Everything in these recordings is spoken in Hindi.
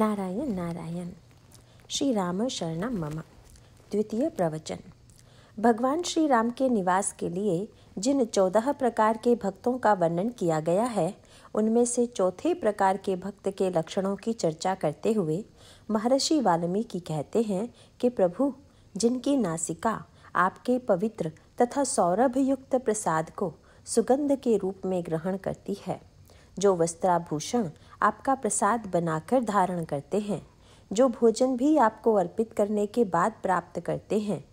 नारायण नारायण श्री राम शरणम मम द्वितीय प्रवचन भगवान श्री राम के निवास के लिए जिन चौदह प्रकार के भक्तों का वर्णन किया गया है उनमें से चौथे प्रकार के भक्त के लक्षणों की चर्चा करते हुए महर्षि वाल्मीकि कहते हैं कि प्रभु जिनकी नासिका आपके पवित्र तथा सौरभयुक्त प्रसाद को सुगंध के रूप में ग्रहण करती है जो वस्त्राभूषण आपका प्रसाद बनाकर धारण करते हैं जो भोजन भी आपको अर्पित करने के बाद प्राप्त करते हैं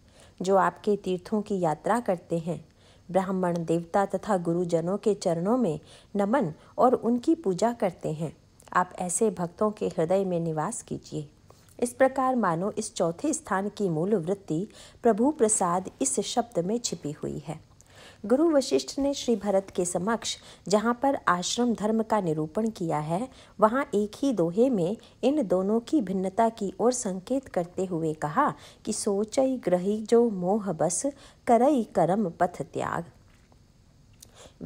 जो आपके तीर्थों की यात्रा करते हैं ब्राह्मण देवता तथा गुरुजनों के चरणों में नमन और उनकी पूजा करते हैं आप ऐसे भक्तों के हृदय में निवास कीजिए इस प्रकार मानो इस चौथे स्थान की मूल वृत्ति प्रभु प्रसाद इस शब्द में छिपी हुई है गुरु वशिष्ठ ने श्री भरत के समक्ष जहाँ पर आश्रम धर्म का निरूपण किया है वहाँ एक ही दोहे में इन दोनों की भिन्नता की ओर संकेत करते हुए कहा कि सोचई ग्रही जो मोह बस करई कर्म पथ त्याग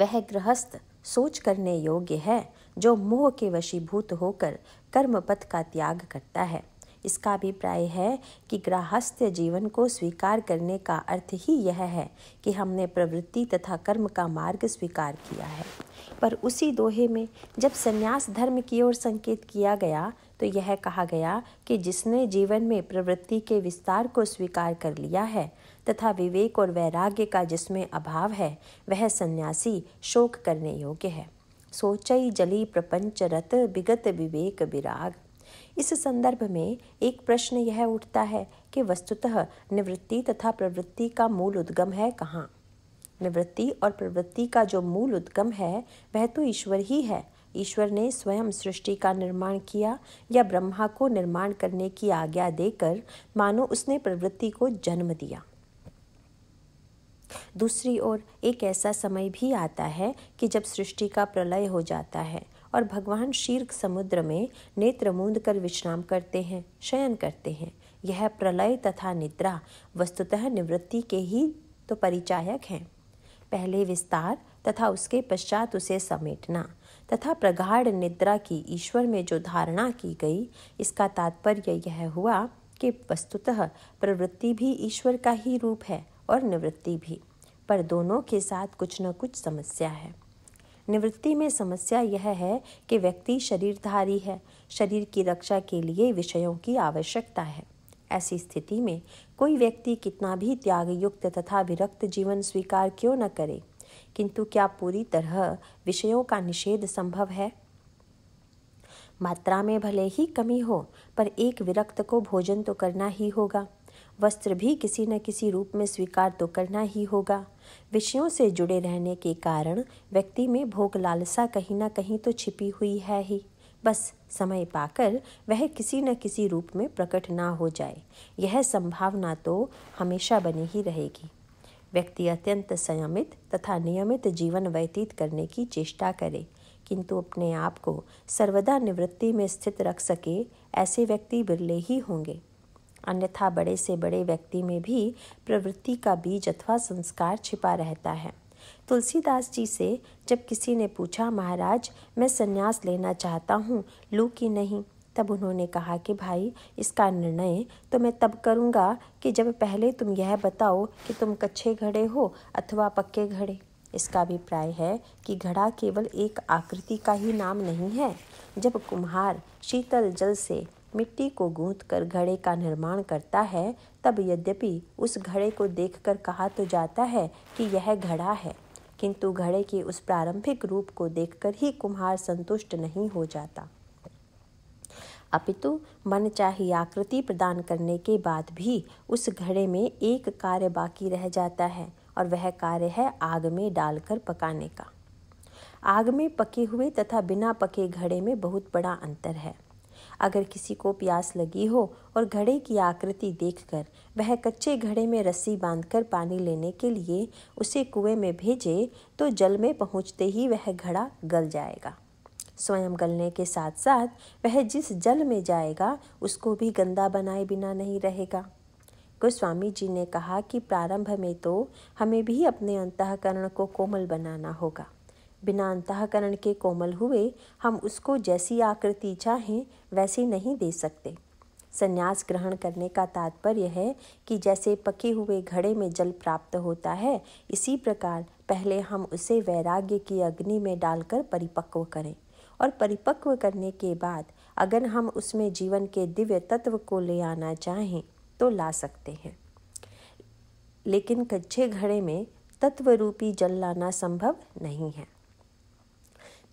वह गृहस्थ सोच करने योग्य है जो मोह के वशीभूत होकर कर्म पथ का त्याग करता है इसका अभिप्राय है कि गृहस्थ जीवन को स्वीकार करने का अर्थ ही यह है कि हमने प्रवृत्ति तथा कर्म का मार्ग स्वीकार किया है पर उसी दोहे में जब संन्यास धर्म की ओर संकेत किया गया तो यह कहा गया कि जिसने जीवन में प्रवृत्ति के विस्तार को स्वीकार कर लिया है तथा विवेक और वैराग्य का जिसमें अभाव है वह सन्यासी शोक करने योग्य है सोचई जली प्रपंच रत विगत विवेक विराग इस संदर्भ में एक प्रश्न यह उठता है कि वस्तुतः निवृत्ति तथा प्रवृत्ति का मूल उद्गम है कहाँ निवृत्ति और प्रवृत्ति का जो मूल उद्गम है वह तो ईश्वर ही है ईश्वर ने स्वयं सृष्टि का निर्माण किया या ब्रह्मा को निर्माण करने की आज्ञा देकर मानो उसने प्रवृत्ति को जन्म दिया दूसरी ओर एक ऐसा समय भी आता है कि जब सृष्टि का प्रलय हो जाता है और भगवान शीर्ग समुद्र में नेत्र मूंद कर विश्राम करते हैं शयन करते हैं यह प्रलय तथा निद्रा वस्तुतः निवृत्ति के ही तो परिचायक हैं पहले विस्तार तथा उसके पश्चात उसे समेटना तथा प्रगाढ़ निद्रा की ईश्वर में जो धारणा की गई इसका तात्पर्य यह हुआ कि वस्तुतः प्रवृत्ति भी ईश्वर का ही रूप है और निवृत्ति भी पर दोनों के साथ कुछ न कुछ समस्या है निवृत्ति में समस्या यह है कि व्यक्ति शरीरधारी है शरीर की रक्षा के लिए विषयों की आवश्यकता है ऐसी स्थिति में कोई व्यक्ति कितना भी त्याग युक्त तथा विरक्त जीवन स्वीकार क्यों न करे किंतु क्या पूरी तरह विषयों का निषेध संभव है मात्रा में भले ही कमी हो पर एक विरक्त को भोजन तो करना ही होगा वस्त्र भी किसी न किसी रूप में स्वीकार तो करना ही होगा विषयों से जुड़े रहने के कारण व्यक्ति में भोग लालसा कहीं ना कहीं तो छिपी हुई है ही बस समय पाकर वह किसी न किसी रूप में प्रकट ना हो जाए यह संभावना तो हमेशा बनी ही रहेगी व्यक्ति अत्यंत संयमित तथा नियमित जीवन व्यतीत करने की चेष्टा करे किंतु अपने आप को सर्वदा निवृत्ति में स्थित रख सके ऐसे व्यक्ति बिरले ही होंगे अन्यथा बड़े से बड़े व्यक्ति में भी प्रवृत्ति का बीज अथवा संस्कार छिपा रहता है तुलसीदास जी से जब किसी ने पूछा महाराज मैं संन्यास लेना चाहता हूँ लूँ कि नहीं तब उन्होंने कहा कि भाई इसका निर्णय तो मैं तब करूँगा कि जब पहले तुम यह बताओ कि तुम कच्चे घड़े हो अथवा पक्के घड़े इसका अभिप्राय है कि घड़ा केवल एक आकृति का ही नाम नहीं है जब कुम्हार शीतल जल से मिट्टी को गूंथ कर घड़े का निर्माण करता है तब यद्यपि उस घड़े को देखकर कहा तो जाता है कि यह घड़ा है किंतु घड़े के उस प्रारंभिक रूप को देखकर ही कुम्हार संतुष्ट नहीं हो जाता अपितु मन चाहे आकृति प्रदान करने के बाद भी उस घड़े में एक कार्य बाकी रह जाता है और वह कार्य है आग में डालकर पकाने का आग में पके हुए तथा बिना पके घड़े में बहुत बड़ा अंतर है अगर किसी को प्यास लगी हो और घड़े की आकृति देखकर वह कच्चे घड़े में रस्सी बांधकर पानी लेने के लिए उसे कुएं में भेजे तो जल में पहुंचते ही वह घड़ा गल जाएगा स्वयं गलने के साथ साथ वह जिस जल में जाएगा उसको भी गंदा बनाए बिना नहीं रहेगा गोस्वामी जी ने कहा कि प्रारंभ में तो हमें भी अपने अंतकरण को कोमल बनाना होगा बिना अंतकरण के कोमल हुए हम उसको जैसी आकृति चाहें वैसी नहीं दे सकते संन्यास ग्रहण करने का तात्पर्य है कि जैसे पके हुए घड़े में जल प्राप्त होता है इसी प्रकार पहले हम उसे वैराग्य की अग्नि में डालकर परिपक्व करें और परिपक्व करने के बाद अगर हम उसमें जीवन के दिव्य तत्व को ले आना चाहें तो ला सकते हैं लेकिन कच्चे घड़े में तत्व रूपी जल लाना संभव नहीं है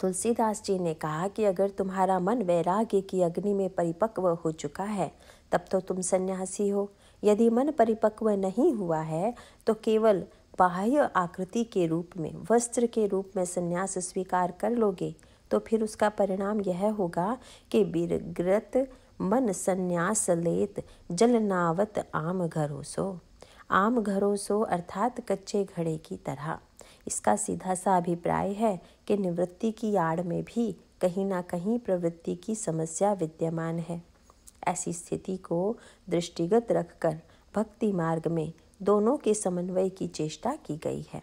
तुलसीदास जी ने कहा कि अगर तुम्हारा मन वैराग्य की अग्नि में परिपक्व हो चुका है तब तो तुम सन्यासी हो यदि मन परिपक्व नहीं हुआ है तो केवल बाह्य आकृति के रूप में वस्त्र के रूप में संन्यास स्वीकार कर लोगे तो फिर उसका परिणाम यह होगा कि बिरग्रत मन संन्यास लेत जलनावत आम घरोसो आम घरोसो अर्थात कच्चे घड़े की तरह इसका सीधा सा अभिप्राय है कि निवृत्ति की आड़ में भी कहीं ना कहीं प्रवृत्ति की समस्या विद्यमान है ऐसी स्थिति को दृष्टिगत रखकर भक्ति मार्ग में दोनों के समन्वय की चेष्टा की गई है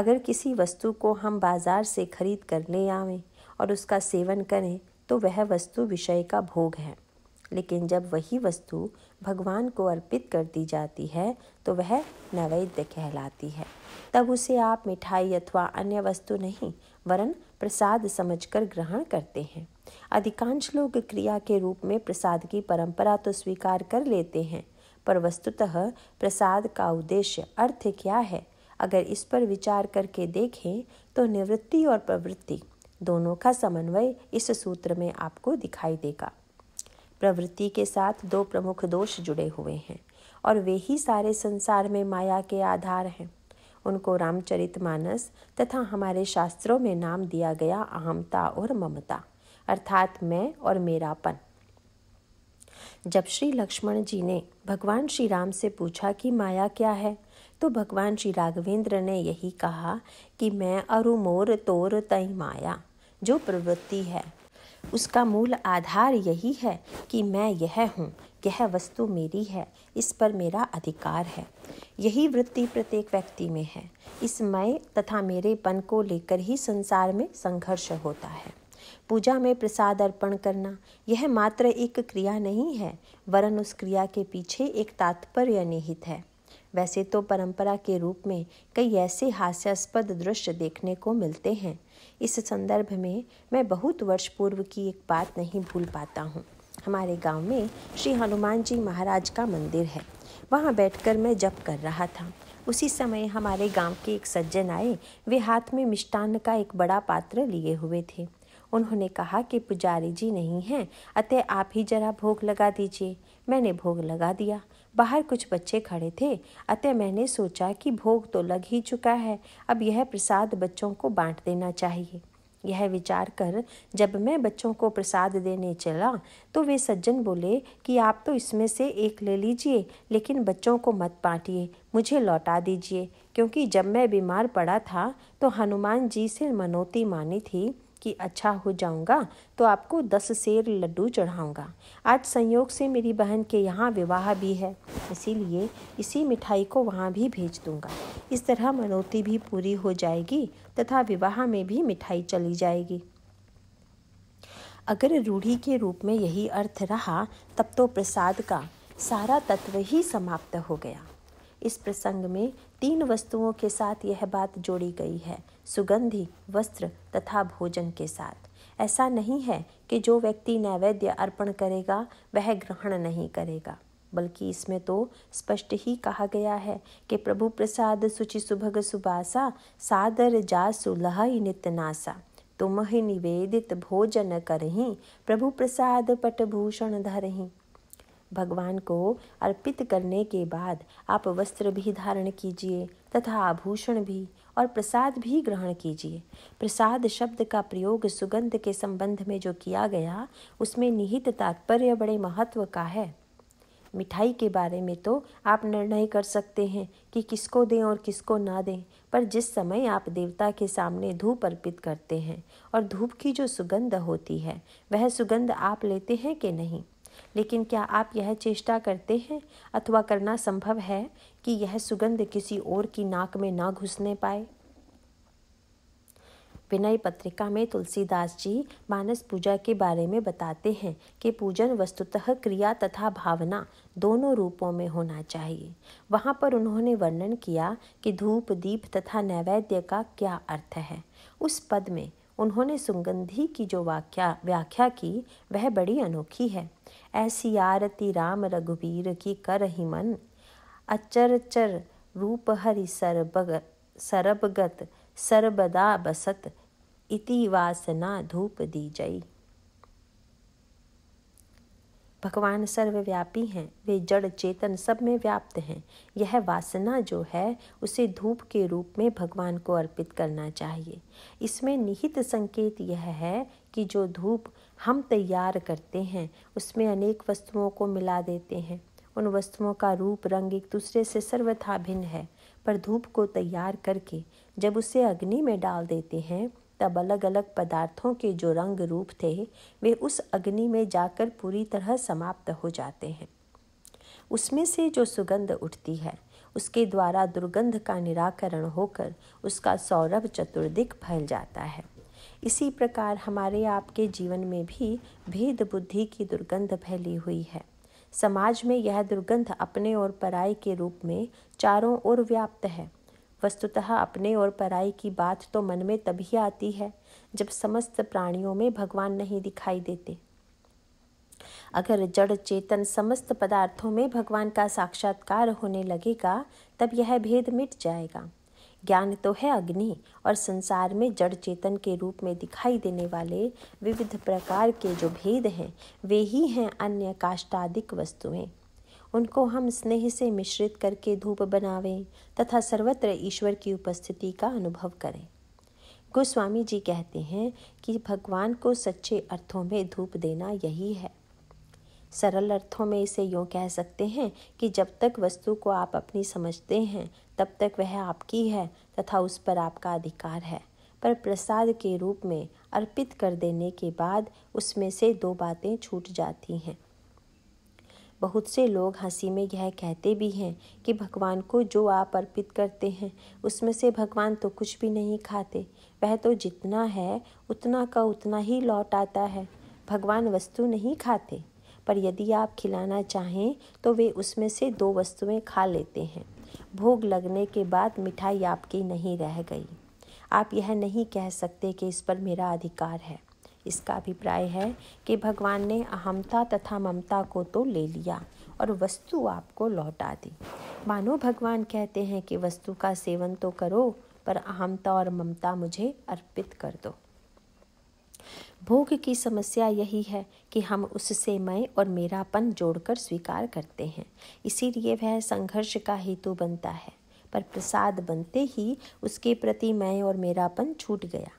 अगर किसी वस्तु को हम बाजार से खरीद कर ले आवें और उसका सेवन करें तो वह वस्तु विषय का भोग है लेकिन जब वही वस्तु भगवान को अर्पित कर दी जाती है तो वह नैवेद्य कहलाती है तब उसे आप मिठाई अथवा अन्य वस्तु नहीं वरन प्रसाद समझकर ग्रहण करते हैं अधिकांश लोग क्रिया के रूप में प्रसाद की परंपरा तो स्वीकार कर लेते हैं पर वस्तुतः प्रसाद का उद्देश्य अर्थ क्या है अगर इस पर विचार करके देखें तो निवृत्ति और प्रवृत्ति दोनों का समन्वय इस सूत्र में आपको दिखाई देगा प्रवृत्ति के साथ दो प्रमुख दोष जुड़े हुए हैं और वे ही सारे संसार में माया के आधार हैं उनको रामचरितमानस तथा हमारे शास्त्रों में नाम दिया गया अहमता और ममता अर्थात मैं और मेरापन जब श्री लक्ष्मण जी ने भगवान श्री राम से पूछा कि माया क्या है तो भगवान श्री राघवेंद्र ने यही कहा कि मैं अरुमोर तोर तय माया जो प्रवृत्ति है उसका मूल आधार यही है कि मैं यह हूँ यह वस्तु मेरी है इस पर मेरा अधिकार है यही वृत्ति प्रत्येक व्यक्ति में है इस मैं तथा मेरेपन को लेकर ही संसार में संघर्ष होता है पूजा में प्रसाद अर्पण करना यह मात्र एक क्रिया नहीं है वरन उस क्रिया के पीछे एक तात्पर्य निहित है वैसे तो परंपरा के रूप में कई ऐसे हास्यास्पद दृश्य देखने को मिलते हैं इस संदर्भ में मैं बहुत वर्ष पूर्व की एक बात नहीं भूल पाता हूँ हमारे गांव में श्री हनुमान जी महाराज का मंदिर है वहाँ बैठकर मैं जप कर रहा था उसी समय हमारे गांव के एक सज्जन आए वे हाथ में मिष्टान्न का एक बड़ा पात्र लिए हुए थे उन्होंने कहा कि पुजारी जी नहीं हैं अतः आप ही जरा भोग लगा दीजिए मैंने भोग लगा दिया बाहर कुछ बच्चे खड़े थे अतः मैंने सोचा कि भोग तो लग ही चुका है अब यह प्रसाद बच्चों को बांट देना चाहिए यह विचार कर जब मैं बच्चों को प्रसाद देने चला तो वे सज्जन बोले कि आप तो इसमें से एक ले लीजिए लेकिन बच्चों को मत बांटिए मुझे लौटा दीजिए क्योंकि जब मैं बीमार पड़ा था तो हनुमान जी से मनोती मानी थी कि अच्छा हो जाऊंगा तो आपको दस सेर लड्डू चढ़ाऊंगा आज संयोग से मेरी बहन के यहाँ विवाह भी है इसीलिए इसी मिठाई को वहाँ भी भेज दूंगा इस तरह मनोती भी पूरी हो जाएगी तथा विवाह में भी मिठाई चली जाएगी अगर रूढ़ी के रूप में यही अर्थ रहा तब तो प्रसाद का सारा तत्व ही समाप्त हो गया इस प्रसंग में तीन वस्तुओं के साथ यह बात जोड़ी गई है सुगंधि वस्त्र तथा भोजन के साथ ऐसा नहीं है कि जो व्यक्ति नैवेद्य अर्पण करेगा वह ग्रहण नहीं करेगा बल्कि इसमें तो स्पष्ट ही कहा गया है कि प्रभु प्रसाद सुचि सुभग सुबासा सादर जासु लह नित्यनासा तुम ही निवेदित भोजन करही प्रभु प्रसाद पटभूषण धरही भगवान को अर्पित करने के बाद आप वस्त्र भी धारण कीजिए तथा आभूषण भी और प्रसाद भी ग्रहण कीजिए प्रसाद शब्द का प्रयोग सुगंध के संबंध में जो किया गया उसमें निहित तात्पर्य बड़े महत्व का है मिठाई के बारे में तो आप निर्णय कर सकते हैं कि किसको दें और किसको ना दें पर जिस समय आप देवता के सामने धूप अर्पित करते हैं और धूप की जो सुगंध होती है वह सुगंध आप लेते हैं कि नहीं लेकिन क्या आप यह चेष्टा करते हैं अथवा करना संभव है कि यह सुगंध किसी और की नाक में ना घुसने पाए विनय पत्रिका में तुलसीदास जी मानस पूजा के बारे में बताते हैं कि पूजन वस्तुतः क्रिया तथा भावना दोनों रूपों में होना चाहिए वहाँ पर उन्होंने वर्णन किया कि धूप दीप तथा नैवेद्य का क्या अर्थ है उस पद में उन्होंने सुगंधी की जो वाक्या व्याख्या की वह बड़ी अनोखी है ऐसी आरती राम रघुवीर की कर ही मन चर रूप हरि सर्वग सर्वगत सर्वदा बसत इति वासना धूप दी जई भगवान सर्वव्यापी हैं वे जड़ चेतन सब में व्याप्त हैं यह वासना जो है उसे धूप के रूप में भगवान को अर्पित करना चाहिए इसमें निहित संकेत यह है कि जो धूप हम तैयार करते हैं उसमें अनेक वस्तुओं को मिला देते हैं उन वस्तुओं का रूप रंग एक दूसरे से सर्वथा भिन्न है पर धूप को तैयार करके जब उसे अग्नि में डाल देते हैं तब अलग अलग पदार्थों के जो रंग रूप थे वे उस अग्नि में जाकर पूरी तरह समाप्त हो जाते हैं उसमें से जो सुगंध उठती है उसके द्वारा दुर्गंध का निराकरण होकर उसका सौरभ चतुर्दिक फैल जाता है इसी प्रकार हमारे आपके जीवन में भी भेद बुद्धि की दुर्गंध फैली हुई है समाज में यह दुर्गंध अपने और पराई के रूप में चारों ओर व्याप्त है वस्तुतः अपने और पराई की बात तो मन में तभी आती है जब समस्त प्राणियों में भगवान नहीं दिखाई देते अगर जड़ चेतन समस्त पदार्थों में भगवान का साक्षात्कार होने लगेगा तब यह भेद मिट जाएगा ज्ञान तो है अग्नि और संसार में जड़ चेतन के रूप में दिखाई देने वाले विविध प्रकार के जो भेद हैं वे ही हैं अन्य काष्टादिक वस्तुएं उनको हम स्नेह से मिश्रित करके धूप बनावें तथा सर्वत्र ईश्वर की उपस्थिति का अनुभव करें गोस्वामी जी कहते हैं कि भगवान को सच्चे अर्थों में धूप देना यही है सरल अर्थों में इसे यूँ कह सकते हैं कि जब तक वस्तु को आप अपनी समझते हैं तब तक वह आपकी है तथा उस पर आपका अधिकार है पर प्रसाद के रूप में अर्पित कर देने के बाद उसमें से दो बातें छूट जाती हैं बहुत से लोग हंसी में यह कहते भी हैं कि भगवान को जो आप अर्पित करते हैं उसमें से भगवान तो कुछ भी नहीं खाते वह तो जितना है उतना का उतना ही लौट आता है भगवान वस्तु नहीं खाते पर यदि आप खिलाना चाहें तो वे उसमें से दो वस्तुएं खा लेते हैं भोग लगने के बाद मिठाई आपकी नहीं रह गई आप यह नहीं कह सकते कि इस पर मेरा अधिकार है इसका अभिप्राय है कि भगवान ने अहमता तथा ममता को तो ले लिया और वस्तु आपको लौटा दी मानो भगवान कहते हैं कि वस्तु का सेवन तो करो पर अहमता और ममता मुझे अर्पित कर दो भोग की समस्या यही है कि हम उससे मैं और मेरापन जोड़कर स्वीकार करते हैं इसीलिए वह संघर्ष का हेतु बनता है पर प्रसाद बनते ही उसके प्रति मैं और मेरापन छूट गया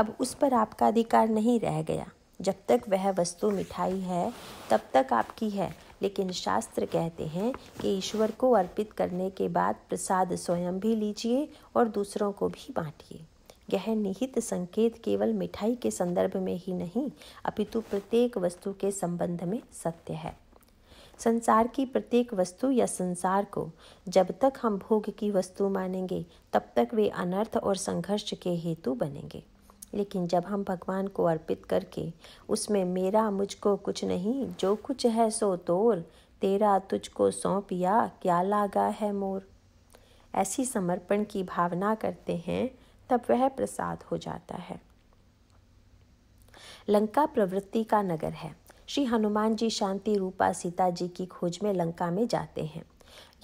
अब उस पर आपका अधिकार नहीं रह गया जब तक वह वस्तु मिठाई है तब तक आपकी है लेकिन शास्त्र कहते हैं कि ईश्वर को अर्पित करने के बाद प्रसाद स्वयं भी लीजिए और दूसरों को भी बांटिए यह निहित संकेत केवल मिठाई के संदर्भ में ही नहीं अपितु प्रत्येक वस्तु के संबंध में सत्य है संसार की प्रत्येक वस्तु या संसार को जब तक हम भोग की वस्तु मानेंगे तब तक वे अनर्थ और संघर्ष के हेतु बनेंगे लेकिन जब हम भगवान को अर्पित करके उसमें मेरा मुझको कुछ नहीं जो कुछ है सो तोर तेरा तुझको सौंपिया क्या लागा है मोर ऐसी समर्पण की भावना करते हैं तब वह प्रसाद हो जाता है लंका प्रवृत्ति का नगर है श्री हनुमान जी शांति रूपा सीता जी की खोज में लंका में जाते हैं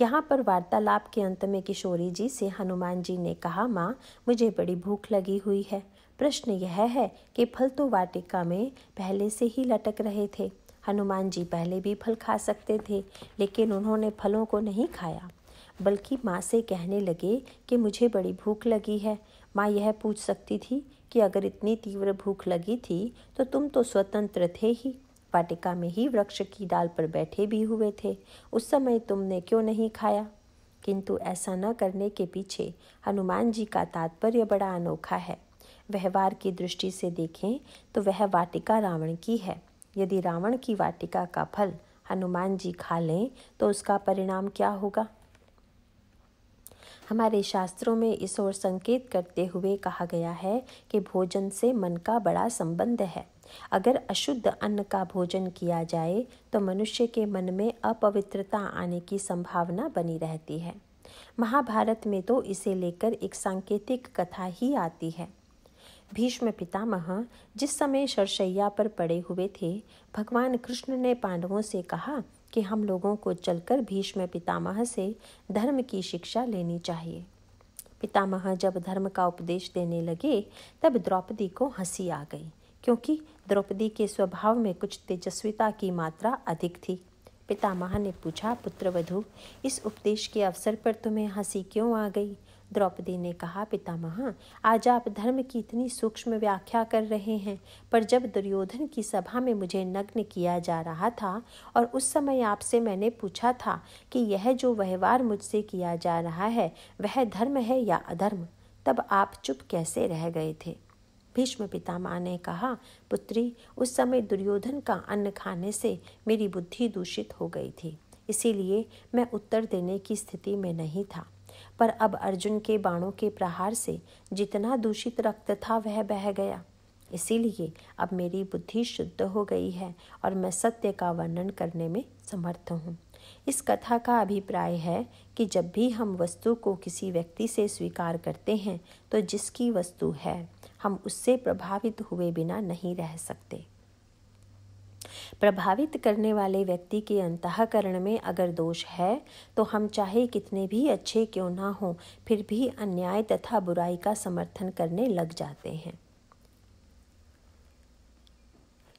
यहाँ पर वार्तालाप के अंत में किशोरी जी से हनुमान जी ने कहा माँ मुझे बड़ी भूख लगी हुई है प्रश्न यह है कि फल तो वाटिका में पहले से ही लटक रहे थे हनुमान जी पहले भी फल खा सकते थे लेकिन उन्होंने फलों को नहीं खाया बल्कि माँ से कहने लगे कि मुझे बड़ी भूख लगी है माँ यह पूछ सकती थी कि अगर इतनी तीव्र भूख लगी थी तो तुम तो स्वतंत्र थे ही वाटिका में ही वृक्ष की डाल पर बैठे भी हुए थे उस समय तुमने क्यों नहीं खाया किंतु ऐसा न करने के पीछे हनुमान जी का तात्पर्य बड़ा अनोखा है व्यवहार की दृष्टि से देखें तो वह वाटिका रावण की है यदि रावण की वाटिका का फल हनुमान जी खा लें तो उसका परिणाम क्या होगा हमारे शास्त्रों में इस ओर संकेत करते हुए कहा गया है कि भोजन से मन का बड़ा संबंध है अगर अशुद्ध अन्न का भोजन किया जाए तो मनुष्य के मन में अपवित्रता आने की संभावना बनी रहती है महाभारत में तो इसे लेकर एक सांकेतिक कथा ही आती है भीष्म पितामह जिस समय शरशैया पर पड़े हुए थे भगवान कृष्ण ने पांडवों से कहा कि हम लोगों को चलकर भीष्म पितामह से धर्म की शिक्षा लेनी चाहिए पितामह जब धर्म का उपदेश देने लगे तब द्रौपदी को हंसी आ गई क्योंकि द्रौपदी के स्वभाव में कुछ तेजस्विता की मात्रा अधिक थी पितामह ने पूछा पुत्रवधु इस उपदेश के अवसर पर तुम्हें हंसी क्यों आ गई द्रौपदी ने कहा पितामह आज आप धर्म की इतनी सूक्ष्म व्याख्या कर रहे हैं पर जब दुर्योधन की सभा में मुझे नग्न किया जा रहा था और उस समय आपसे मैंने पूछा था कि यह जो व्यवहार मुझसे किया जा रहा है वह धर्म है या अधर्म तब आप चुप कैसे रह गए थे भीष्म पितामह ने कहा पुत्री उस समय दुर्योधन का अन्न खाने से मेरी बुद्धि दूषित हो गई थी इसीलिए मैं उत्तर देने की स्थिति में नहीं था पर अब अर्जुन के बाणों के प्रहार से जितना दूषित रक्त था वह बह गया इसीलिए अब मेरी बुद्धि शुद्ध हो गई है और मैं सत्य का वर्णन करने में समर्थ हूँ इस कथा का अभिप्राय है कि जब भी हम वस्तु को किसी व्यक्ति से स्वीकार करते हैं तो जिसकी वस्तु है हम उससे प्रभावित हुए बिना नहीं रह सकते प्रभावित करने वाले व्यक्ति के अंतकरण में अगर दोष है तो हम चाहे कितने भी अच्छे क्यों ना हों फिर भी अन्याय तथा बुराई का समर्थन करने लग जाते हैं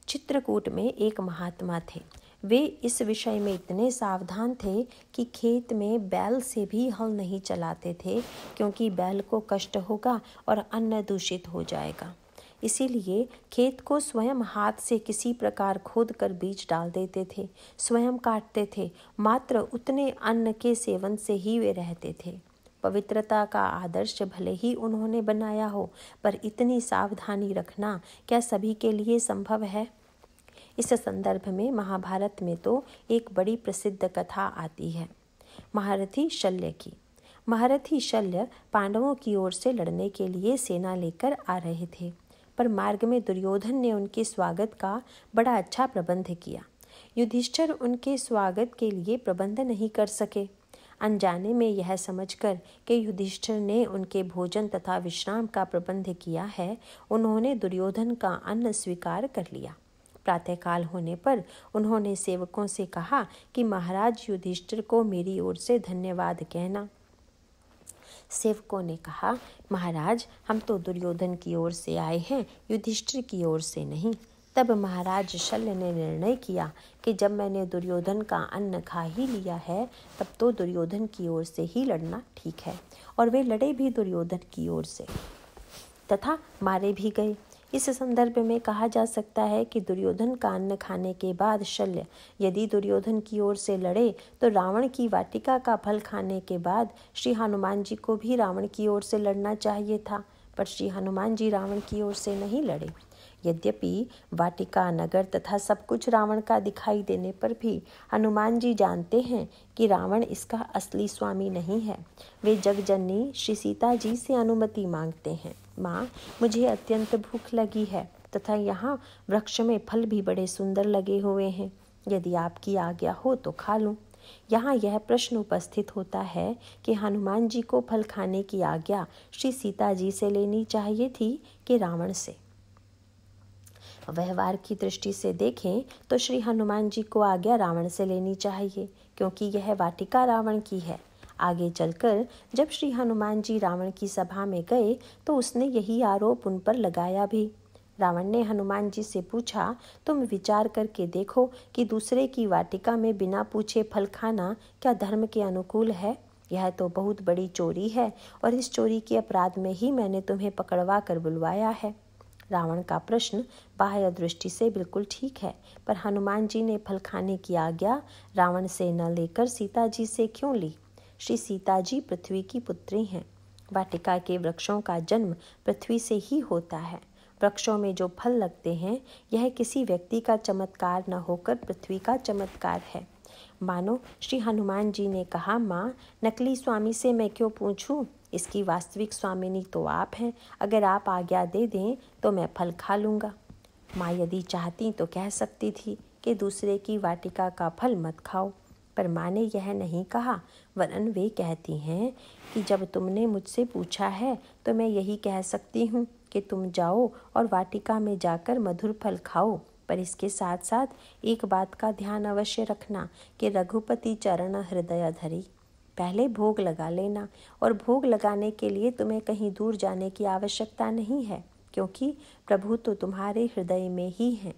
चित्रकूट में एक महात्मा थे वे इस विषय में इतने सावधान थे कि खेत में बैल से भी हल नहीं चलाते थे क्योंकि बैल को कष्ट होगा और अन्न दूषित हो जाएगा इसीलिए खेत को स्वयं हाथ से किसी प्रकार खोद कर बीज डाल देते थे स्वयं काटते थे मात्र उतने अन्न के सेवन से ही वे रहते थे पवित्रता का आदर्श भले ही उन्होंने बनाया हो पर इतनी सावधानी रखना क्या सभी के लिए संभव है इस संदर्भ में महाभारत में तो एक बड़ी प्रसिद्ध कथा आती है महारथी शल्य की महारथी शल्य पांडवों की ओर से लड़ने के लिए सेना लेकर आ रहे थे पर मार्ग में दुर्योधन ने उनके स्वागत का बड़ा अच्छा प्रबंध किया युधिष्ठर उनके स्वागत के लिए प्रबंध नहीं कर सके अनजाने में यह समझकर कि युधिष्ठिर ने उनके भोजन तथा विश्राम का प्रबंध किया है उन्होंने दुर्योधन का अन्न स्वीकार कर लिया प्रातःकाल होने पर उन्होंने सेवकों से कहा कि महाराज युधिष्ठिर को मेरी ओर से धन्यवाद कहना सेवकों ने कहा महाराज हम तो दुर्योधन की ओर से आए हैं युधिष्ठिर की ओर से नहीं तब महाराज शल्य ने निर्णय किया कि जब मैंने दुर्योधन का अन्न खा ही लिया है तब तो दुर्योधन की ओर से ही लड़ना ठीक है और वे लड़े भी दुर्योधन की ओर से तथा मारे भी गए इस संदर्भ में कहा जा सकता है कि दुर्योधन का अन्न खाने के बाद शल्य यदि दुर्योधन की ओर से लड़े तो रावण की वाटिका का फल खाने के बाद श्री हनुमान जी को भी रावण की ओर से लड़ना चाहिए था पर श्री हनुमान जी रावण की ओर से नहीं लड़े यद्यपि वाटिका नगर तथा सब कुछ रावण का दिखाई देने पर भी हनुमान जी जानते हैं कि रावण इसका असली स्वामी नहीं है वे जगजननी श्री सीता जी से अनुमति मांगते हैं माँ मुझे अत्यंत भूख लगी है तथा यहाँ वृक्ष में फल भी बड़े सुंदर लगे हुए हैं यदि आपकी आज्ञा हो तो खा लूँ यहाँ यह प्रश्न उपस्थित होता है कि हनुमान जी को फल खाने की आज्ञा श्री सीता जी से लेनी चाहिए थी कि रावण से व्यवहार की दृष्टि से देखें तो श्री हनुमान जी को आज्ञा रावण से लेनी चाहिए क्योंकि यह वाटिका रावण की है आगे चलकर जब श्री हनुमान जी रावण की सभा में गए तो उसने यही आरोप उन पर लगाया भी रावण ने हनुमान जी से पूछा तुम विचार करके देखो कि दूसरे की वाटिका में बिना पूछे फल खाना क्या धर्म के अनुकूल है यह तो बहुत बड़ी चोरी है और इस चोरी के अपराध में ही मैंने तुम्हें पकड़वा कर बुलवाया है रावण का प्रश्न बाह्य दृष्टि से बिल्कुल ठीक है पर हनुमान जी ने फल खाने की आज्ञा रावण से न लेकर सीता जी से क्यों ली श्री सीताजी पृथ्वी की पुत्री हैं वाटिका के वृक्षों का जन्म पृथ्वी से ही होता है वृक्षों में जो फल लगते हैं यह किसी व्यक्ति का चमत्कार न होकर पृथ्वी का चमत्कार है मानो श्री हनुमान जी ने कहा माँ नकली स्वामी से मैं क्यों पूछूं इसकी वास्तविक स्वामिनी तो आप हैं अगर आप आज्ञा दे दें तो मैं फल खा लूँगा माँ यदि चाहती तो कह सकती थी कि दूसरे की वाटिका का फल मत खाओ पर माँ ने यह नहीं कहा वरन वे कहती हैं कि जब तुमने मुझसे पूछा है तो मैं यही कह सकती हूँ कि तुम जाओ और वाटिका में जाकर मधुर फल खाओ पर इसके साथ साथ एक बात का ध्यान अवश्य रखना कि रघुपति चरण हृदय धरी पहले भोग लगा लेना और भोग लगाने के लिए तुम्हें कहीं दूर जाने की आवश्यकता नहीं है क्योंकि प्रभु तो तुम्हारे हृदय में ही हैं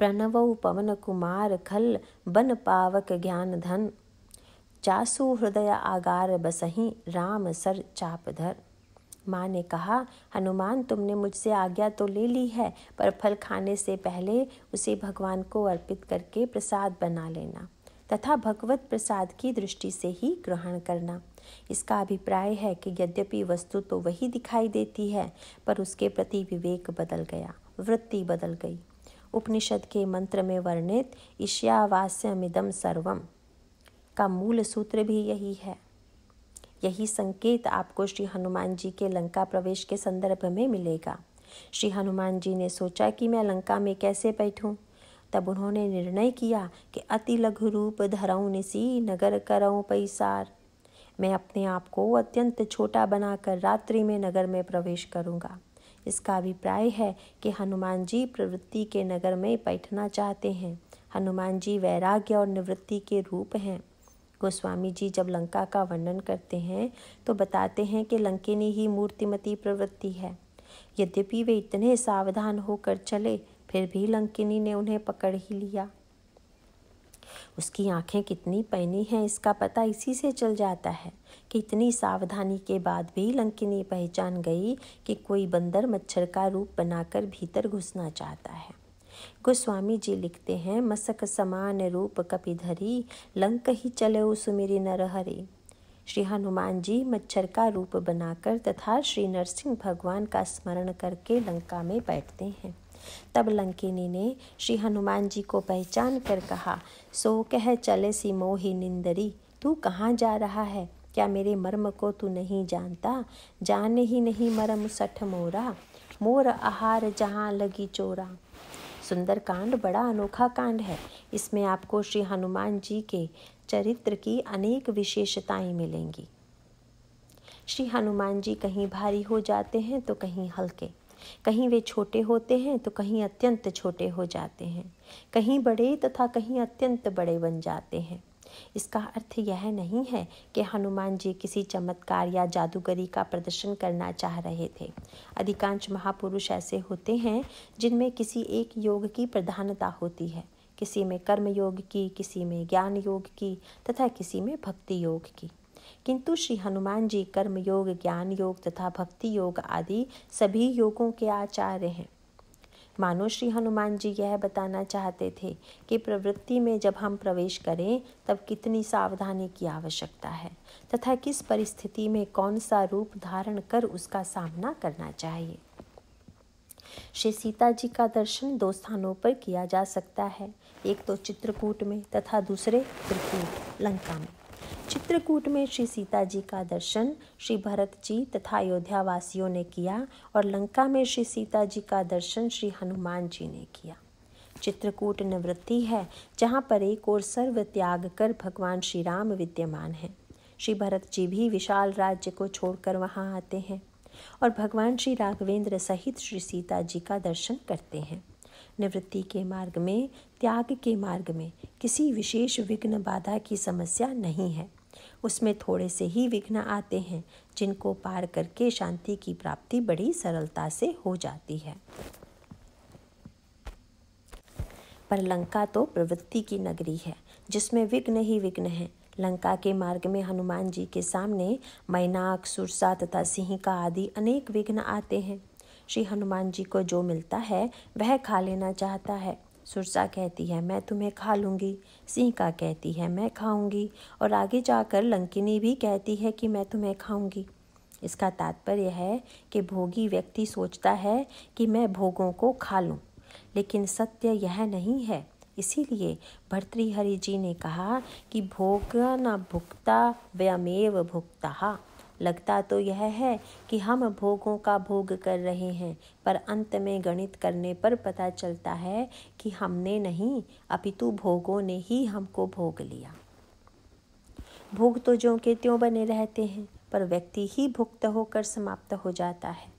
प्रणव पवन कुमार खल बन पावक ज्ञान धन चासु हृदय आगार बसही राम सर चाप धर माँ ने कहा हनुमान तुमने मुझसे आज्ञा तो ले ली है पर फल खाने से पहले उसे भगवान को अर्पित करके प्रसाद बना लेना तथा भगवत प्रसाद की दृष्टि से ही ग्रहण करना इसका अभिप्राय है कि यद्यपि वस्तु तो वही दिखाई देती है पर उसके प्रति विवेक बदल गया वृत्ति बदल गई उपनिषद के मंत्र में वर्णित ईश्यावास्यमिदम सर्वम का मूल सूत्र भी यही है यही संकेत आपको श्री हनुमान जी के लंका प्रवेश के संदर्भ में मिलेगा श्री हनुमान जी ने सोचा कि मैं लंका में कैसे बैठूं? तब उन्होंने निर्णय किया कि अति लघु रूप धरऊ निसी नगर करऊँ पैसार मैं अपने आप को अत्यंत छोटा बनाकर रात्रि में नगर में प्रवेश करूँगा इसका अभिप्राय है कि हनुमान जी प्रवृत्ति के नगर में बैठना चाहते हैं हनुमान जी वैराग्य और निवृत्ति के रूप हैं गोस्वामी जी जब लंका का वर्णन करते हैं तो बताते हैं कि लंकिनी ही मूर्तिमती प्रवृत्ति है यद्यपि वे इतने सावधान होकर चले फिर भी लंकिनी ने उन्हें पकड़ ही लिया उसकी आंखें कितनी पैनी हैं इसका पता इसी से चल जाता है कि इतनी सावधानी के बाद भी लंकिनी पहचान गई कि कोई बंदर मच्छर का रूप बनाकर भीतर घुसना चाहता है गोस्वामी जी लिखते हैं मसक समान रूप कपिधरी लंक ही चले उस मेरी नरहरी श्री हनुमान जी मच्छर का रूप बनाकर तथा श्री नरसिंह भगवान का स्मरण करके लंका में बैठते हैं तब लंकिनी ने श्री हनुमान जी को पहचान कर कहा सो कह चले सी मोही निंदरी तू कहाँ जा रहा है क्या मेरे मर्म को तू नहीं जानता जान ही नहीं मरम सठ मोरा मोर आहार जहाँ लगी चोरा सुंदर कांड बड़ा अनोखा कांड है इसमें आपको श्री हनुमान जी के चरित्र की अनेक विशेषताएं मिलेंगी श्री हनुमान जी कहीं भारी हो जाते हैं तो कहीं हल्के कहीं वे छोटे होते हैं तो कहीं अत्यंत छोटे हो जाते हैं कहीं बड़े तथा कहीं अत्यंत बड़े बन जाते हैं इसका अर्थ यह नहीं है कि हनुमान जी किसी चमत्कार या जादूगरी का प्रदर्शन करना चाह रहे थे अधिकांश महापुरुष ऐसे होते हैं जिनमें किसी एक योग की प्रधानता होती है किसी में कर्म योग की किसी में ज्ञान योग की तथा किसी में भक्ति योग की किंतु श्री हनुमान जी कर्म योग ज्ञान योग तथा भक्ति योग आदि सभी योगों के आचार्य हैं मानो श्री हनुमान जी यह बताना चाहते थे कि प्रवृत्ति में जब हम प्रवेश करें तब कितनी सावधानी की आवश्यकता है तथा किस परिस्थिति में कौन सा रूप धारण कर उसका सामना करना चाहिए श्री सीता जी का दर्शन दो स्थानों पर किया जा सकता है एक तो चित्रकूट में तथा दूसरे त्रिकूट लंका में चित्रकूट में श्री सीता जी का दर्शन श्री भरत जी तथा अयोध्या वासियों ने किया और लंका में श्री सीता जी का दर्शन श्री हनुमान जी ने किया चित्रकूट निवृत्ति है जहाँ पर एक और सर्व त्याग कर भगवान श्री राम विद्यमान हैं श्री भरत जी भी विशाल राज्य को छोड़कर वहाँ आते हैं और भगवान श्री राघवेंद्र सहित श्री सीता जी का दर्शन करते हैं निवृत्ति के मार्ग में त्याग के मार्ग में किसी विशेष विघ्न बाधा की समस्या नहीं है उसमें थोड़े से ही विघ्न आते हैं जिनको पार करके शांति की प्राप्ति बड़ी सरलता से हो जाती है पर लंका तो प्रवृत्ति की नगरी है जिसमें विघ्न ही विघ्न है लंका के मार्ग में हनुमान जी के सामने मैनाक सुरसा तथा सिंह का आदि अनेक विघ्न आते हैं श्री हनुमान जी को जो मिलता है वह खा लेना चाहता है सुरसा कहती है मैं तुम्हें खा लूँगी सीका कहती है मैं खाऊँगी और आगे जाकर लंकिनी भी कहती है कि मैं तुम्हें खाऊँगी इसका तात्पर्य है कि भोगी व्यक्ति सोचता है कि मैं भोगों को खा लूँ लेकिन सत्य यह नहीं है इसीलिए भर्तृहरि जी ने कहा कि भोग न भुगता व्यमेव भुगता लगता तो यह है कि हम भोगों का भोग कर रहे हैं पर अंत में गणित करने पर पता चलता है कि हमने नहीं अपितु भोगों ने ही हमको भोग लिया भोग तो जो के त्यों बने रहते हैं पर व्यक्ति ही भुक्त होकर समाप्त हो जाता है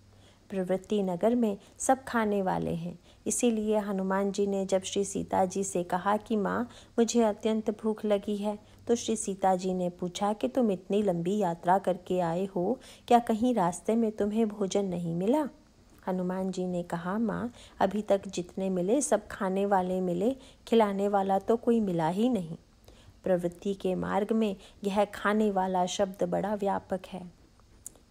प्रवृत्ति नगर में सब खाने वाले हैं इसीलिए हनुमान जी ने जब श्री सीता जी से कहा कि माँ मुझे अत्यंत भूख लगी है तो श्री सीता जी ने पूछा कि तुम इतनी लंबी यात्रा करके आए हो क्या कहीं रास्ते में तुम्हें भोजन नहीं मिला हनुमान जी ने कहा माँ अभी तक जितने मिले सब खाने वाले मिले खिलाने वाला तो कोई मिला ही नहीं प्रवृत्ति के मार्ग में यह खाने वाला शब्द बड़ा व्यापक है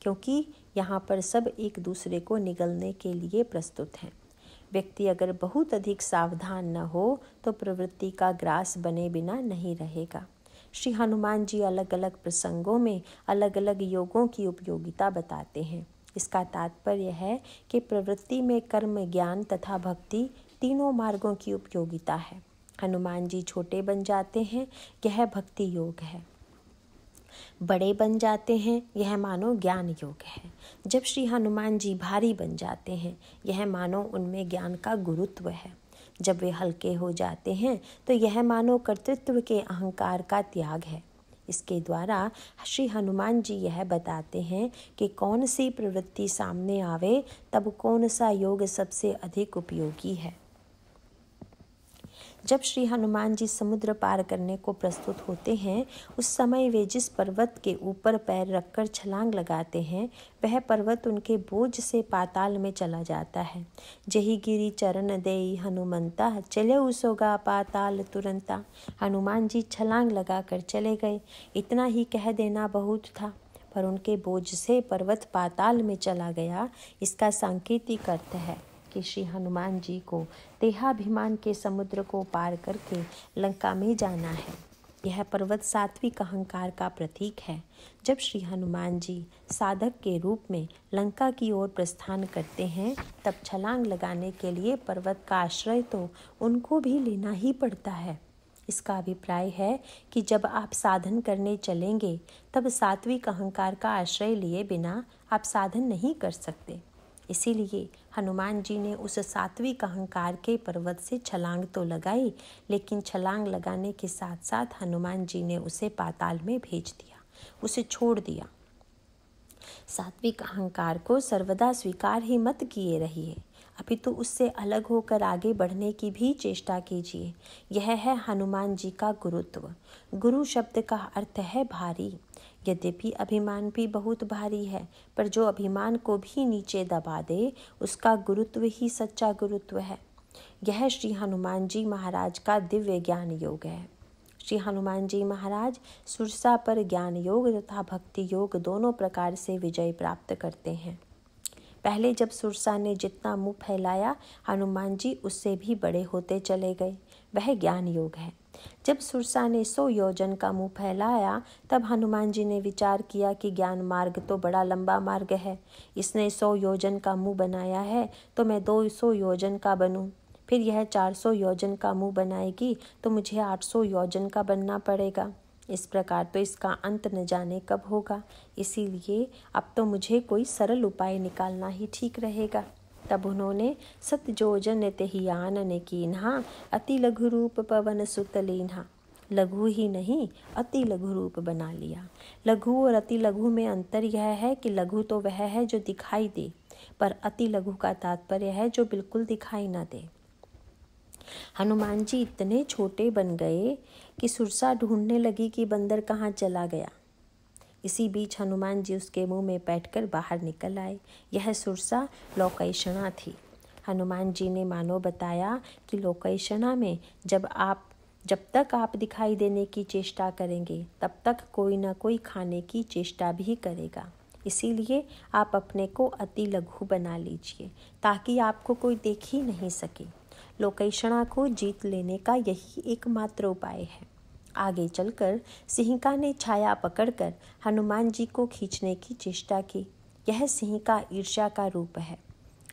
क्योंकि यहाँ पर सब एक दूसरे को निगलने के लिए प्रस्तुत हैं व्यक्ति अगर बहुत अधिक सावधान न हो तो प्रवृत्ति का ग्रास बने बिना नहीं रहेगा श्री हनुमान जी अलग अलग प्रसंगों में अलग अलग योगों की उपयोगिता बताते हैं इसका तात्पर्य है कि प्रवृत्ति में कर्म ज्ञान तथा भक्ति तीनों मार्गों की उपयोगिता है हनुमान जी छोटे बन जाते हैं यह भक्ति योग है बड़े बन जाते हैं यह मानो ज्ञान योग है जब श्री हनुमान जी भारी बन जाते हैं यह मानो उनमें ज्ञान का गुरुत्व है जब वे हल्के हो जाते हैं तो यह मानव कर्तृत्व के अहंकार का त्याग है इसके द्वारा श्री हनुमान जी यह बताते हैं कि कौन सी प्रवृत्ति सामने आवे तब कौन सा योग सबसे अधिक उपयोगी है जब श्री हनुमान जी समुद्र पार करने को प्रस्तुत होते हैं उस समय वे जिस पर्वत के ऊपर पैर रखकर छलांग लगाते हैं वह पर्वत उनके बोझ से पाताल में चला जाता है जही गिरी चरण देई हनुमंता चले उसोगा पाताल तुरंता हनुमान जी छलांग लगाकर चले गए इतना ही कह देना बहुत था पर उनके बोझ से पर्वत पाताल में चला गया इसका सांकेतिक अर्थ है कि श्री हनुमान जी को देहाभिमान के समुद्र को पार करके लंका में जाना है यह पर्वत सात्विक अहंकार का प्रतीक है जब श्री हनुमान जी साधक के रूप में लंका की ओर प्रस्थान करते हैं तब छलांग लगाने के लिए पर्वत का आश्रय तो उनको भी लेना ही पड़ता है इसका अभिप्राय है कि जब आप साधन करने चलेंगे तब सात्विक अहंकार का आश्रय लिए बिना आप साधन नहीं कर सकते इसीलिए हनुमान जी ने उस सात्विक अहंकार के पर्वत से छलांग तो लगाई लेकिन छलांग लगाने के साथ साथ हनुमान जी ने उसे पाताल में भेज दिया उसे छोड़ दिया सात्विक अहंकार को सर्वदा स्वीकार ही मत किए रहिए अभी तो उससे अलग होकर आगे बढ़ने की भी चेष्टा कीजिए यह है हनुमान जी का गुरुत्व गुरु शब्द का अर्थ है भारी यद्यपि अभिमान भी बहुत भारी है पर जो अभिमान को भी नीचे दबा दे उसका गुरुत्व ही सच्चा गुरुत्व है यह श्री हनुमान जी महाराज का दिव्य ज्ञान योग है श्री हनुमान जी महाराज सुरसा पर ज्ञान योग तथा भक्ति योग दोनों प्रकार से विजय प्राप्त करते हैं पहले जब सुरसा ने जितना मुंह फैलाया हनुमान जी उससे भी बड़े होते चले गए वह ज्ञान योग है जब सुरसा ने सौ योजन का मुंह फैलाया तब हनुमान जी ने विचार किया कि ज्ञान मार्ग तो बड़ा लंबा मार्ग है इसने सौ योजन का मुंह बनाया है तो मैं दो सौ योजन का बनूं फिर यह चार सौ योजन का मुंह बनाएगी तो मुझे आठ सौ योजन का बनना पड़ेगा इस प्रकार तो इसका अंत न जाने कब होगा इसीलिए अब तो मुझे कोई सरल उपाय निकालना ही ठीक रहेगा तब उन्होंने सतजोजन तेहियान ने कीन्हा अति लघु रूप पवन सुत लीन्हा लघु ही नहीं अति लघु रूप बना लिया लघु और अति लघु में अंतर यह है कि लघु तो वह है जो दिखाई दे पर अति लघु का तात्पर्य है जो बिल्कुल दिखाई ना दे हनुमान जी इतने छोटे बन गए कि सुरसा ढूंढने लगी कि बंदर कहाँ चला गया इसी बीच हनुमान जी उसके मुंह में बैठकर बाहर निकल आए यह सुरसा लोकेशणा थी हनुमान जी ने मानो बताया कि लोकेशणा में जब आप जब तक आप दिखाई देने की चेष्टा करेंगे तब तक कोई ना कोई खाने की चेष्टा भी करेगा इसीलिए आप अपने को अति लघु बना लीजिए ताकि आपको कोई देख ही नहीं सके लोकेशणा को जीत लेने का यही एकमात्र उपाय है आगे चलकर सिंहिका ने छाया पकड़कर हनुमान जी को खींचने की चेष्टा की यह सिंहिका ईर्ष्या का रूप है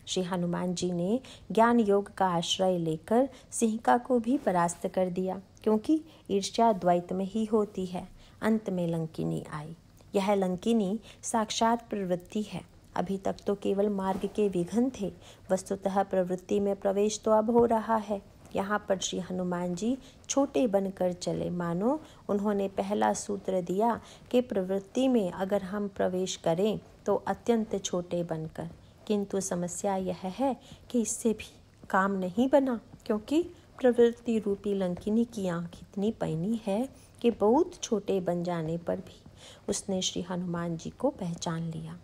श्री हनुमान जी ने ज्ञान योग का आश्रय लेकर सिंहिका को भी परास्त कर दिया क्योंकि ईर्ष्या द्वैत में ही होती है अंत में लंकिनी आई यह लंकिनी साक्षात प्रवृत्ति है अभी तक तो केवल मार्ग के विघन थे वस्तुतः प्रवृत्ति में प्रवेश तो अब हो रहा है यहाँ पर श्री हनुमान जी छोटे बनकर चले मानो उन्होंने पहला सूत्र दिया कि प्रवृत्ति में अगर हम प्रवेश करें तो अत्यंत छोटे बनकर किंतु समस्या यह है कि इससे भी काम नहीं बना क्योंकि प्रवृत्ति रूपी लंकिनी की आँख इतनी पैनी है कि बहुत छोटे बन जाने पर भी उसने श्री हनुमान जी को पहचान लिया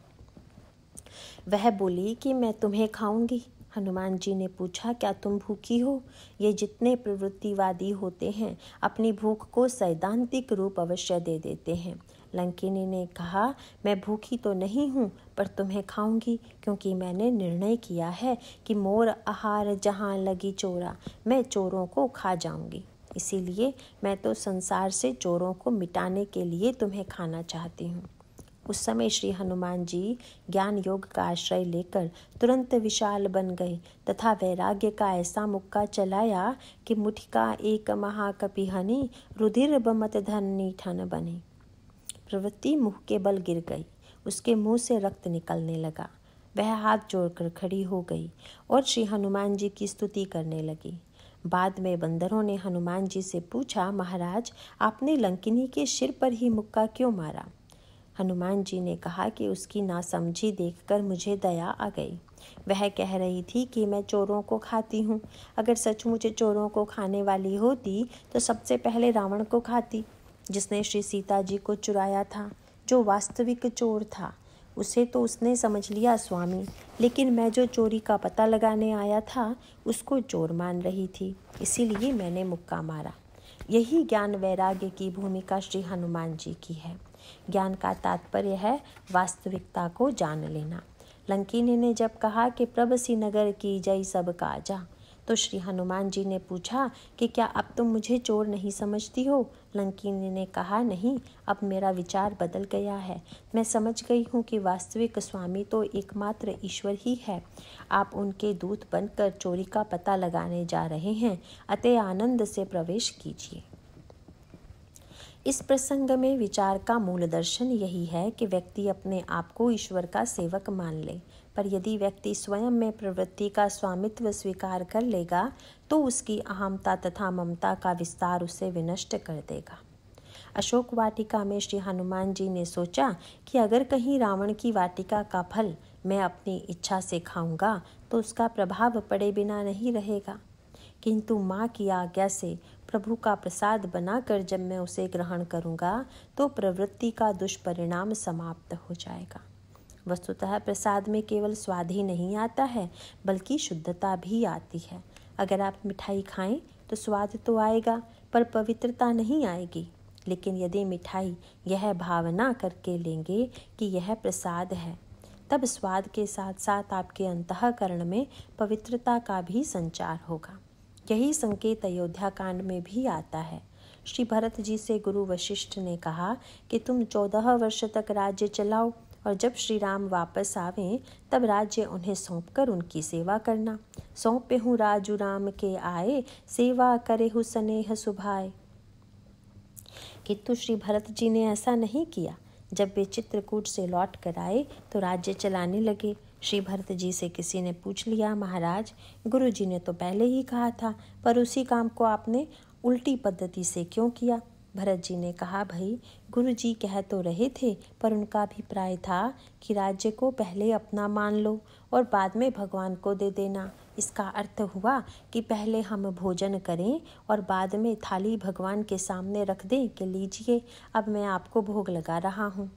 वह बोली कि मैं तुम्हें खाऊंगी हनुमान जी ने पूछा क्या तुम भूखी हो ये जितने प्रवृत्तिवादी होते हैं अपनी भूख को सैद्धांतिक रूप अवश्य दे देते हैं लंकिनी ने कहा मैं भूखी तो नहीं हूँ पर तुम्हें खाऊंगी क्योंकि मैंने निर्णय किया है कि मोर आहार जहाँ लगी चोरा मैं चोरों को खा जाऊंगी इसीलिए मैं तो संसार से चोरों को मिटाने के लिए तुम्हें खाना चाहती हूँ उस समय श्री हनुमान जी ज्ञान योग का आश्रय लेकर तुरंत विशाल बन गए तथा वैराग्य का ऐसा मुक्का चलाया कि मुठिका एक महाकपिहनी रुधिर बमत धनी ठन बने प्रवृत्ति मुँह के बल गिर गई उसके मुंह से रक्त निकलने लगा वह हाथ जोड़कर खड़ी हो गई और श्री हनुमान जी की स्तुति करने लगी बाद में बंदरों ने हनुमान जी से पूछा महाराज आपने लंकिनी के सिर पर ही मुक्का क्यों मारा हनुमान जी ने कहा कि उसकी नासमझी देखकर मुझे दया आ गई वह कह रही थी कि मैं चोरों को खाती हूँ अगर सच मुझे चोरों को खाने वाली होती तो सबसे पहले रावण को खाती जिसने श्री सीता जी को चुराया था जो वास्तविक चोर था उसे तो उसने समझ लिया स्वामी लेकिन मैं जो चोरी का पता लगाने आया था उसको चोर मान रही थी इसीलिए मैंने मुक्का मारा यही ज्ञान वैराग्य की भूमिका श्री हनुमान जी की है ज्ञान का तात्पर्य है वास्तविकता को जान लेना लंकिनी ने जब कहा कि प्रभसी नगर की जय सब का जा तो श्री हनुमान जी ने पूछा कि क्या अब तुम तो मुझे चोर नहीं समझती हो लंकिनी ने कहा नहीं अब मेरा विचार बदल गया है मैं समझ गई हूँ कि वास्तविक स्वामी तो एकमात्र ईश्वर ही है आप उनके दूत बनकर चोरी का पता लगाने जा रहे हैं अतः आनंद से प्रवेश कीजिए इस प्रसंग में विचार का मूल दर्शन यही है कि व्यक्ति अपने आप को ईश्वर का सेवक मान ले पर यदि व्यक्ति स्वयं में प्रवृत्ति का स्वामित्व स्वीकार कर लेगा तो उसकी अहमता तथा ममता का विस्तार उसे विनष्ट कर देगा अशोक वाटिका में श्री हनुमान जी ने सोचा कि अगर कहीं रावण की वाटिका का फल मैं अपनी इच्छा से खाऊंगा तो उसका प्रभाव पड़े बिना नहीं रहेगा किंतु माँ की आज्ञा से प्रभु का प्रसाद बनाकर जब मैं उसे ग्रहण करूँगा तो प्रवृत्ति का दुष्परिणाम समाप्त हो जाएगा वस्तुतः प्रसाद में केवल स्वाद ही नहीं आता है बल्कि शुद्धता भी आती है अगर आप मिठाई खाएं तो स्वाद तो आएगा पर पवित्रता नहीं आएगी लेकिन यदि मिठाई यह भावना करके लेंगे कि यह प्रसाद है तब स्वाद के साथ साथ आपके अंतकरण में पवित्रता का भी संचार होगा यही संकेत अयोध्या कांड में भी आता है श्री भरत जी से गुरु वशिष्ठ ने कहा कि तुम चौदह वर्ष तक राज्य चलाओ और जब श्री राम वापस आवे तब राज्य उन्हें सौंप कर उनकी सेवा करना सौंपे हूँ राजू राम के आए सेवा करे हु स्नेह सुभाए किंतु श्री भरत जी ने ऐसा नहीं किया जब वे चित्रकूट से लौट कर आए तो राज्य चलाने लगे श्री भरत जी से किसी ने पूछ लिया महाराज गुरु जी ने तो पहले ही कहा था पर उसी काम को आपने उल्टी पद्धति से क्यों किया भरत जी ने कहा भाई गुरु जी कह तो रहे थे पर उनका अभिप्राय था कि राज्य को पहले अपना मान लो और बाद में भगवान को दे देना इसका अर्थ हुआ कि पहले हम भोजन करें और बाद में थाली भगवान के सामने रख दें कि लीजिए अब मैं आपको भोग लगा रहा हूँ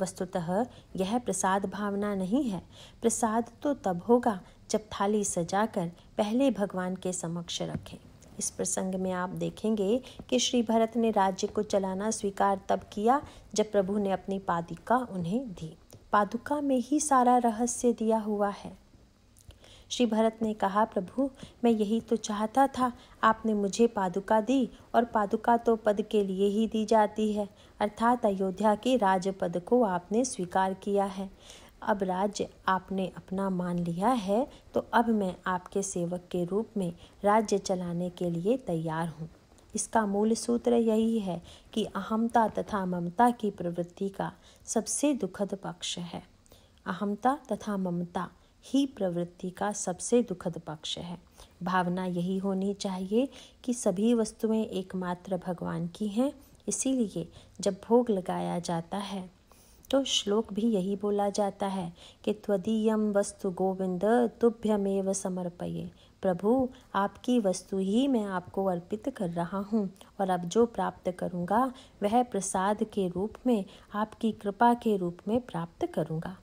वस्तुतः यह प्रसाद भावना नहीं है प्रसाद तो तब होगा जब थाली सजाकर पहले भगवान के समक्ष रखें इस प्रसंग में आप देखेंगे कि श्री भरत ने राज्य को चलाना स्वीकार तब किया जब प्रभु ने अपनी पादुका उन्हें दी पादुका में ही सारा रहस्य दिया हुआ है श्री भरत ने कहा प्रभु मैं यही तो चाहता था आपने मुझे पादुका दी और पादुका तो पद के लिए ही दी जाती है अर्थात अयोध्या के पद को आपने स्वीकार किया है अब राज्य आपने अपना मान लिया है तो अब मैं आपके सेवक के रूप में राज्य चलाने के लिए तैयार हूँ इसका मूल सूत्र यही है कि अहमता तथा ममता की प्रवृत्ति का सबसे दुखद पक्ष है अहमता तथा ममता ही प्रवृत्ति का सबसे दुखद पक्ष है भावना यही होनी चाहिए कि सभी वस्तुएं एकमात्र भगवान की हैं इसीलिए जब भोग लगाया जाता है तो श्लोक भी यही बोला जाता है कि त्वदीयम वस्तु गोविंद तुभ्यमेव समर्पये प्रभु आपकी वस्तु ही मैं आपको अर्पित कर रहा हूँ और अब जो प्राप्त करूँगा वह प्रसाद के रूप में आपकी कृपा के रूप में प्राप्त करूँगा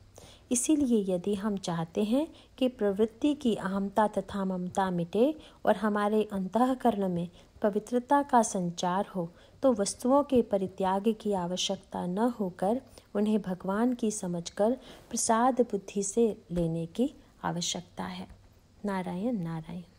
इसीलिए यदि हम चाहते हैं कि प्रवृत्ति की अहमता तथा ममता मिटे और हमारे अंतकरण में पवित्रता का संचार हो तो वस्तुओं के परित्याग की आवश्यकता न होकर उन्हें भगवान की समझकर प्रसाद बुद्धि से लेने की आवश्यकता है नारायण नारायण